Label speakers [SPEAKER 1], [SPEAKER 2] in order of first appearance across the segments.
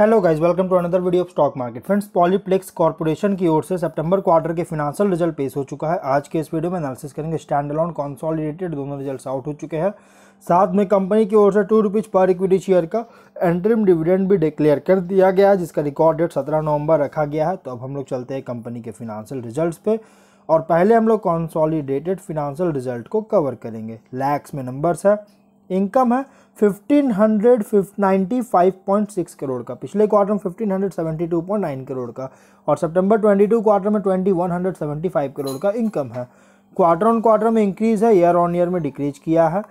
[SPEAKER 1] hello guys welcome to another video of stock market friends Polyplex Corporation की ओर से सितंबर क्वार्टर के फिनांशियल रिजल्ट पेश हो चुका है आज के इस वीडियो में एनालिसिस करेंगे स्टैंड अलॉन कॉन्सॉलिडेटेड दोनों रिजल्ट आउट हो चुके हैं साथ में कंपनी की ओर से टू रुपीज़ पर इक्विटी शेयर का एंट्रीम डिविडेंड भी डिक्लेयर कर दिया गया है जिसका रिकॉर्ड डेट सत्रह नवंबर रखा गया है तो अब हम लोग चलते हैं कंपनी के फिनेंशियल रिजल्ट पे और पहले हम लोग कॉन्सॉलीडेटेड फिनेंशियल रिजल्ट को कवर करेंगे लैक्स में नंबर्स है इनकम है fifteen hundred ninety five point six crore का पिछले क्वार्टर में fifteen hundred seventy two point nine crore का और सितंबर ट्वेंटी टू क्वार्टर में twenty one hundred seventy five crore का इनकम है क्वार्टर ऑन क्वार्टर में इंक्रीज है ईयर ऑन ईयर में डिक्रीज किया है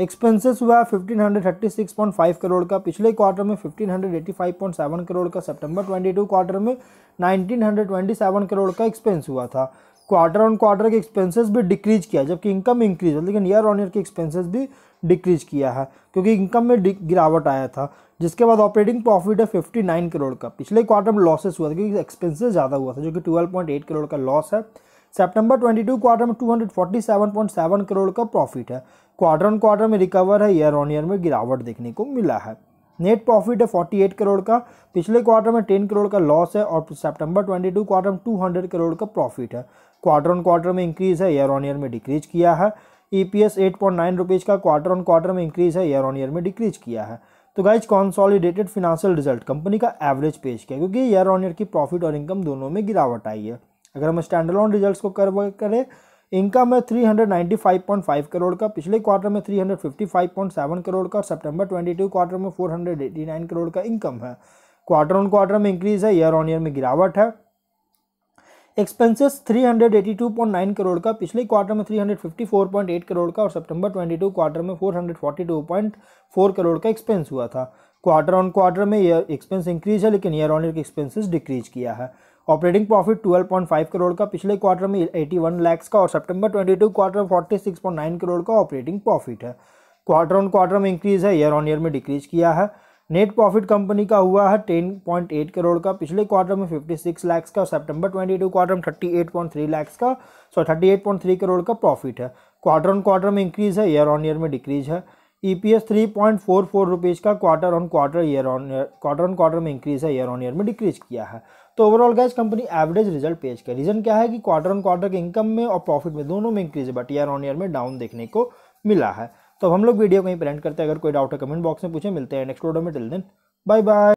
[SPEAKER 1] एक्सपेंसेस हुआ fifteen hundred thirty six point five crore का पिछले क्वार्टर में fifteen hundred eighty five point seven crore का सितंबर ट्वेंटी टू क्वार्टर में nineteen hundred twenty seven crore का एक्सपेंस हुआ था क्वार्टर ऑन क्वार्टर के एक्सपेंसेस भी डिक्रीज किया है जबकि इनकम इंक्रीज है लेकिन ईयर ऑन ईयर के एक्सपेंसेस भी डिक्रीज किया है क्योंकि इनकम में गिरावट आया था जिसके बाद ऑपरेटिंग प्रॉफिट है फिफ्टी नाइन करोड़ का पिछले क्वार्टर में लॉसेस हुआ था क्योंकि एक्सपेंसेस ज़्यादा हुआ था जो कि ट्वेल्व पॉइंट एट करोड़ का लॉस है सेप्टेम्बर ट्वेंटी टू क्वार्टर में two hundred forty seven point seven crore का प्रॉफिट है क्वार्टर ऑन क्वार्टर में रिकवर है ईयर ऑन ईयर में गिरावट देखने को मिला है नेट प्रॉफिट है 48 करोड़ का पिछले क्वार्टर में 10 करोड़ का लॉस है और सितंबर 22 क्वार्टर में 200 करोड़ का प्रॉफिट है क्वार्टर ऑन क्वार्टर में इंक्रीज़ है ईयर ऑन ईयर में डिक्रीज किया है E P S eight point nine rupees का क्वार्टर ऑन क्वार्टर में इंक्रीज़ है ईयर ऑन ईयर में डिक्रीज किया है तो guys consolidated financial result company का एवरेज पेश किया क्योंकि ईयर ऑन ईयर की प्रॉफिट और इनकम दोनों में गिरावट आई है अगर हम ऑन रिजल्ट को करें इनकम है 395.5 करोड़ का पिछले क्वार्टर में 355.7 करोड़ का और सितंबर टू क्वार्टर में 489 करोड़ का इनकम है क्वार्टर ऑन क्वार्टर में इंक्रीज है ईयर ऑन ईयर में गिरावट है एक्सपेंसेस 382.9 करोड़ का पिछले क्वार्टर में 354.8 करोड़ का और सितंबर 22 क्वार्टर में 442.4 करोड़ का एक्सपेंस हुआ था क्वार्टर ऑन क्वार्टर में ईयर एक्सपेंस इंक्रीज है लेकिन ईयर ऑन ईयर के एक्सपेंसेस डिक्रीज किया है ऑपरेटिंग प्रॉफिट 12.5 करोड़ का पिछले क्वार्टर में 81 लाख का और सितंबर 22 क्वार्टर में 46.9 करोड़ का ऑपरेटिंग प्रॉफिट है क्वार्टर ऑन क्वार्टर में इंक्रीज है ईयर ऑन ईयर में डिक्रीज किया है नेट प्रॉफिट कंपनी का हुआ है 10.8 करोड़ का पिछले क्वार्टर में 56 लाख का और ट्वेंटी टू क्वार्टर में थ्री लैक्स का सॉरी थ्री करोड़ का प्रॉफिट है क्वार्टर ऑन क्वार्टर में इंक्रीज है ईयर ऑन ईयर में डिक्रीज है E P S three point four four rupees का quarter on quarter year on year quarter on quarter में इंक्रीज है ईयर ऑन ईयर में डिक्रीज किया है तो overall gas company average result पेश किया रीज़न क्या है कि क्वार्टर ऑन क्वार्टर के इनकम में और प्रॉफिट में दोनों में इंक्रीज है बट ईयर ऑन ईयर में डाउन देखने को मिला है तो हम लोग वीडियो कहीं प्रेजेंट करते हैं अगर कोई डाउट है कमेंट बॉक्स में पूछे मिलते हैं नेक्स्ट ऑर्डर में टिल दिन बाय बाय